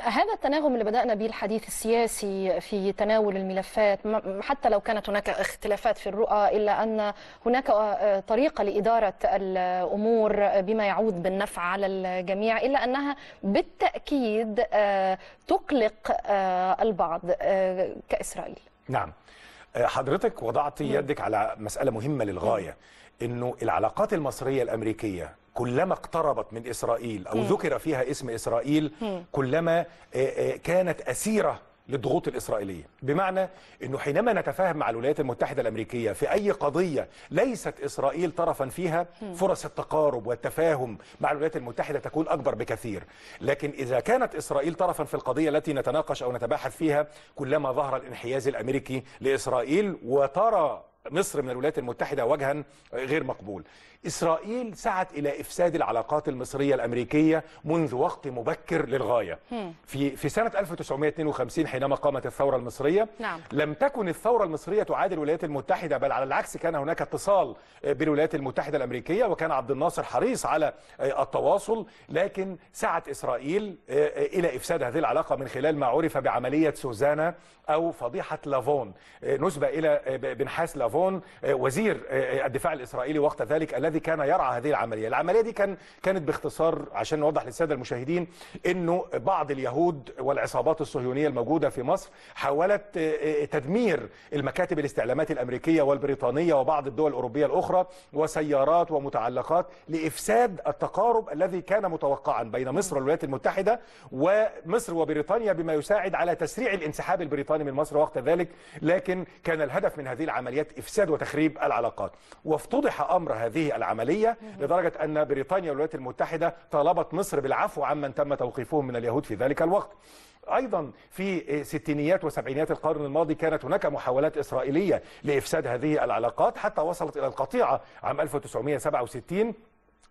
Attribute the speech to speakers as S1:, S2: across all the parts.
S1: هذا التناغم اللي بدأنا به الحديث السياسي في تناول الملفات حتى لو كانت هناك اختلافات في الرؤى إلا أن هناك آه، طريقة لإدارة الأمور بما يعود بالنفع على الجميع إلا أنها بالتأكيد آه، تقلق آه، البعض كإسرائيل نعم حضرتك وضعت نعم. يدك على مسألة مهمة للغاية نعم. أنه العلاقات المصرية الأمريكية كلما اقتربت من إسرائيل أو ذكر فيها اسم إسرائيل كلما آه، آه، كانت أسيرة للضغوط الإسرائيلية بمعنى أنه حينما نتفاهم مع الولايات المتحدة الأمريكية في أي قضية ليست إسرائيل طرفا فيها فرص التقارب والتفاهم مع الولايات المتحدة تكون أكبر بكثير لكن إذا كانت إسرائيل طرفا في القضية التي نتناقش أو نتباحث فيها كلما ظهر الانحياز الأمريكي لإسرائيل وترى مصر من الولايات المتحدة وجها غير مقبول إسرائيل سعت إلى إفساد العلاقات المصرية الأمريكية منذ وقت مبكر للغاية في, في سنة 1952 حينما قامت الثورة المصرية نعم. لم تكن الثورة المصرية تعادل الولايات المتحدة بل على العكس كان هناك اتصال آه، بالولايات المتحدة الأمريكية وكان عبد الناصر حريص على آه، التواصل لكن سعت إسرائيل آه، إلى إفساد هذه العلاقة من خلال ما عرف بعملية سوزانا أو فضيحة لافون نسبة إلى بنحاس لافون فون آه، وزير آه، آه، الدفاع الاسرائيلي وقت ذلك الذي كان يرعى هذه العمليه العمليه دي كان كانت باختصار عشان نوضح للساده المشاهدين انه بعض اليهود والعصابات الصهيونيه الموجوده في مصر حاولت تدمير المكاتب الاستعلامات الامريكيه والبريطانيه وبعض الدول الاوروبيه الاخرى وسيارات ومتعلقات لافساد التقارب الذي كان متوقعا بين مصر والولايات المتحده ومصر وبريطانيا بما يساعد على تسريع الانسحاب البريطاني من مصر وقت ذلك لكن كان الهدف من هذه العمليات افساد وتخريب العلاقات وافتضح امر هذه العمليه لدرجه ان بريطانيا والولايات المتحده طالبت مصر بالعفو عمن تم توقيفهم من اليهود في ذلك الوقت ايضا في ستينيات وسبعينيات القرن الماضي كانت هناك محاولات اسرائيليه لافساد هذه العلاقات حتى وصلت الى القطيعه عام 1967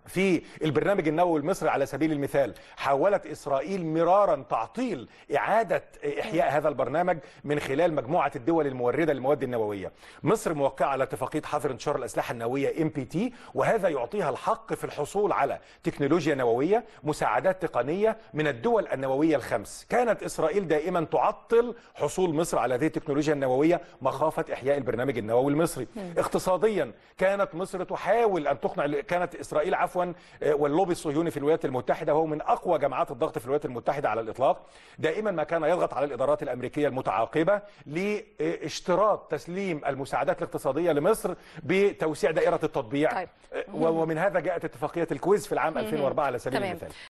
S1: في البرنامج النووي المصري على سبيل المثال حاولت إسرائيل مرارا تعطيل إعادة إحياء هذا البرنامج من خلال مجموعة الدول الموردة للمواد النووية مصر موقعة على اتفاقية حظر انتشار الأسلحة النووية ام بي تي وهذا يعطيها الحق في الحصول على تكنولوجيا نووية مساعدات تقنية من الدول النووية الخمس كانت إسرائيل دائما تعطل حصول مصر على هذه التكنولوجيا النووية مخافة إحياء البرنامج النووي المصري اقتصاديا كانت مصر تحاول أن تقنع كانت إسرائيل عفوا عفوا آه، واللوبي الصهيوني في الولايات المتحدة هو من أقوى جماعات الضغط في الولايات المتحدة على الإطلاق دائما ما كان يضغط على الإدارات الأمريكية المتعاقبة لاشتراط تسليم المساعدات الاقتصادية لمصر بتوسيع دائرة التطبيع طيب. آه، ومن هذا جاءت اتفاقية الكويز في العام 2004 على سبيل المثال